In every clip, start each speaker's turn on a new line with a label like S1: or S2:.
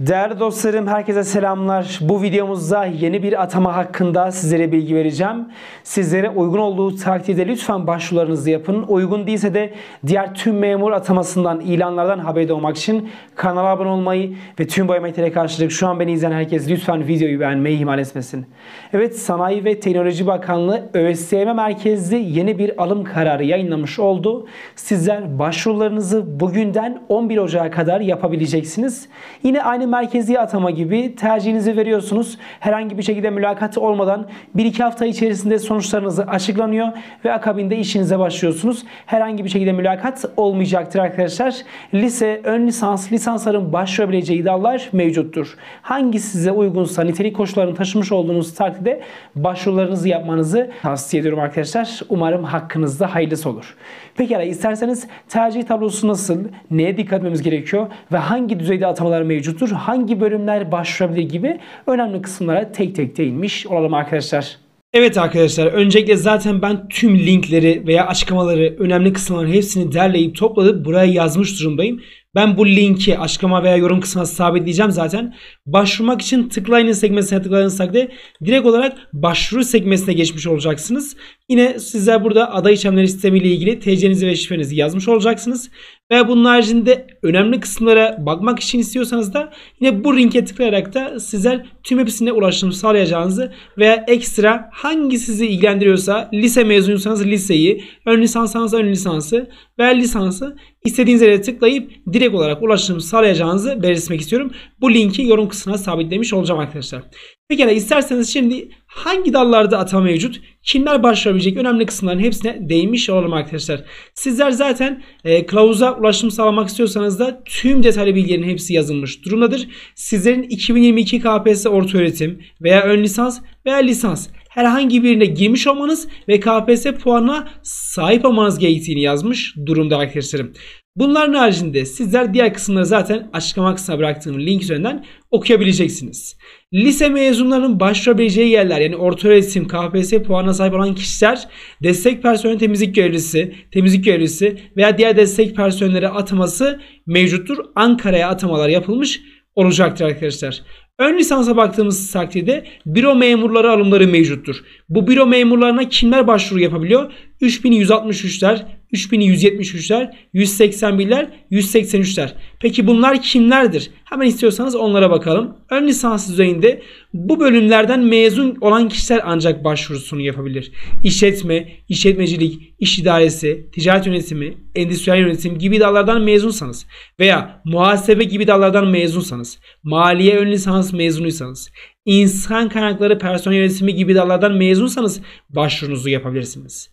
S1: Değerli dostlarım herkese selamlar. Bu videomuzda yeni bir atama hakkında sizlere bilgi vereceğim. Sizlere uygun olduğu takdirde lütfen başvurularınızı yapın. Uygun değilse de diğer tüm memur atamasından, ilanlardan haberde olmak için kanala abone olmayı ve tüm bayometreye karşılık şu an beni izleyen herkes lütfen videoyu beğenmeyi ihmal etmesin. Evet Sanayi ve Teknoloji Bakanlığı ÖSYM merkezli yeni bir alım kararı yayınlamış oldu. Sizler başvurularınızı bugünden 11 Ocak'a kadar yapabileceksiniz. Yine aynı yani merkezi atama gibi tercihinizi veriyorsunuz. Herhangi bir şekilde mülakat olmadan 1-2 hafta içerisinde sonuçlarınızı açıklanıyor ve akabinde işinize başlıyorsunuz. Herhangi bir şekilde mülakat olmayacaktır arkadaşlar. Lise, ön lisans, lisansların başvurabileceği dallar mevcuttur. Hangi size uygunsa nitelik koşullarını taşımış olduğunuz takdirde başvurularınızı yapmanızı tavsiye ediyorum arkadaşlar. Umarım hakkınızda hayırlısı olur. Pekala isterseniz tercih tablosu nasıl, neye dikkat etmemiz gerekiyor ve hangi düzeyde atamalar mevcuttur hangi bölümler başvurabilir gibi önemli kısımlara tek tek değinmiş olalım arkadaşlar. Evet arkadaşlar öncelikle zaten ben tüm linkleri veya açıklamaları önemli kısımların hepsini derleyip topladıp buraya yazmış durumdayım. Ben bu linki açıklama veya yorum kısmına sabitleyeceğim zaten. Başvurmak için tıklayınız sekmesine tıkladığınız takdirde direkt olarak başvuru sekmesine geçmiş olacaksınız. Yine sizler burada aday işlemleri sistemi ile ilgili TC'nizi ve şifrenizi yazmış olacaksınız. Ve bunun haricinde önemli kısımlara bakmak için istiyorsanız da yine bu linke tıklayarak da sizler tüm hepsine ulaşım sağlayacağınızı veya ekstra hangi sizi ilgilendiriyorsa lise mezunuysanız liseyi, ön lisansanız ön lisansı ve lisansı İstediğiniz yere tıklayıp direkt olarak ulaşım sağlayacağınızı belirtmek istiyorum. Bu linki yorum kısmına sabitlemiş olacağım arkadaşlar. Pekala isterseniz şimdi hangi dallarda atama mevcut, kimler başvurabilecek önemli kısımların hepsine değinmiş olalım arkadaşlar. Sizler zaten e, kılavuza ulaşım sağlamak istiyorsanız da tüm detaylı bilgilerin hepsi yazılmış durumdadır. Sizlerin 2022 KPSS orta öğretim veya ön lisans veya lisans herhangi birine girmiş olmanız ve KPSS puanına sahip olmanız gerektiğini yazmış durumda arkadaşlarım. Bunların haricinde sizler diğer kısımları zaten açıklama kısmına bıraktığım link üzerinden okuyabileceksiniz. Lise mezunlarının başvurabileceği yerler yani orta öğretim KPSS puanına sahip olan kişiler destek personeli temizlik görevlisi, temizlik görevlisi veya diğer destek personelleri ataması mevcuttur. Ankara'ya atamalar yapılmış olacaktır arkadaşlar. Ön lisansa baktığımız takdirde büro memurları alımları mevcuttur. Bu büro memurlarına kimler başvuru yapabiliyor? 3163'ler, 3173'ler, 181'ler, 183'ler. Peki bunlar kimlerdir? Hemen istiyorsanız onlara bakalım. Ön lisans düzeyinde bu bölümlerden mezun olan kişiler ancak başvurusunu yapabilir. İşletme, işletmecilik, iş idaresi, ticaret yönetimi, endüstriyel yönetim gibi dallardan mezunsanız veya muhasebe gibi dallardan mezunsanız, maliye ön lisans lisans mezunuysanız, insan kaynakları personel yönetimi gibi dallardan mezunsanız başvurunuzu yapabilirsiniz.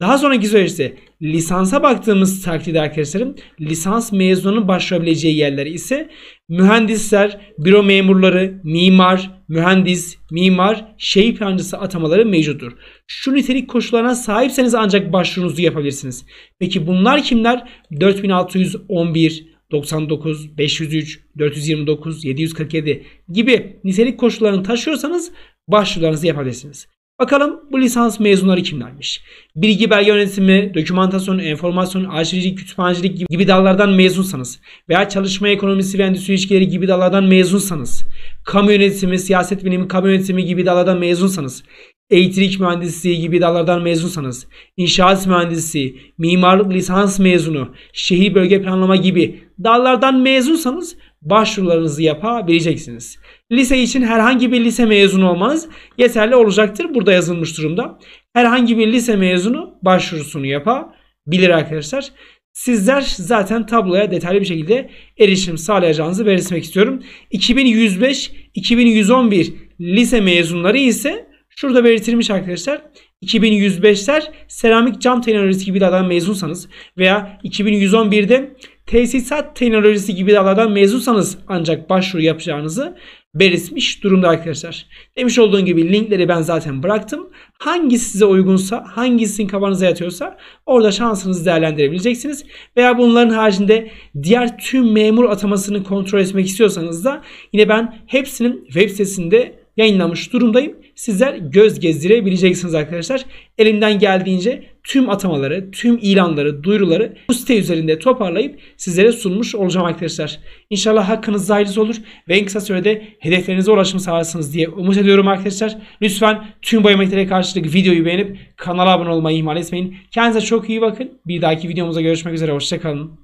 S1: Daha sonraki süreçte lisansa baktığımız takdirde arkadaşlarım lisans mezununun başvurabileceği yerler ise mühendisler, büro memurları, mimar, mühendis, mimar, şehir plancısı atamaları mevcuttur. Şu nitelik koşullarına sahipseniz ancak başvurunuzu yapabilirsiniz. Peki bunlar kimler? 4611, 99, 503, 429, 747 gibi nitelik koşullarını taşıyorsanız başvurularınızı yapabilirsiniz. Bakalım bu lisans mezunları kimlermiş? Bilgi belge yönetimi, dokümantasyon, enformasyon, arşivcilik, kütüphanecilik gibi dallardan mezunsanız veya çalışma ekonomisi ve endüstri ilişkileri gibi dallardan mezunsanız, kamu yönetimi, siyaset bilimi, kamu yönetimi gibi dallardan mezunsanız, eğitilik mühendisliği gibi dallardan mezunsanız, inşaat mühendisliği, mimarlık lisans mezunu, şehir bölge planlama gibi dallardan mezunsanız başvurularınızı yapabileceksiniz. Lise için herhangi bir lise mezunu olmanız yeterli olacaktır. Burada yazılmış durumda. Herhangi bir lise mezunu başvurusunu yapabilir arkadaşlar. Sizler zaten tabloya detaylı bir şekilde erişim sağlayacağınızı belirtmek istiyorum. 2105-2111 lise mezunları ise şurada belirtilmiş arkadaşlar. 2105'ler seramik cam teknolojisi gibi adam mezunsanız veya 2111'de tesisat teknolojisi gibi dallardan mezunsanız ancak başvuru yapacağınızı belirtmiş durumda arkadaşlar. Demiş olduğum gibi linkleri ben zaten bıraktım. Hangisi size uygunsa, hangisinin kafanıza yatıyorsa orada şansınızı değerlendirebileceksiniz. Veya bunların haricinde diğer tüm memur atamasını kontrol etmek istiyorsanız da yine ben hepsinin web sitesinde yayınlamış durumdayım sizler göz gezdirebileceksiniz arkadaşlar. elinden geldiğince tüm atamaları, tüm ilanları, duyuruları bu site üzerinde toparlayıp sizlere sunmuş olacağım arkadaşlar. İnşallah hakkınız hayırlısı olur ve en kısa sürede hedeflerinize ulaşım sağlarsınız diye umut ediyorum arkadaşlar. Lütfen tüm biyometriye karşılık videoyu beğenip kanala abone olmayı ihmal etmeyin. Kendinize çok iyi bakın. Bir dahaki videomuzda görüşmek üzere. Hoşçakalın.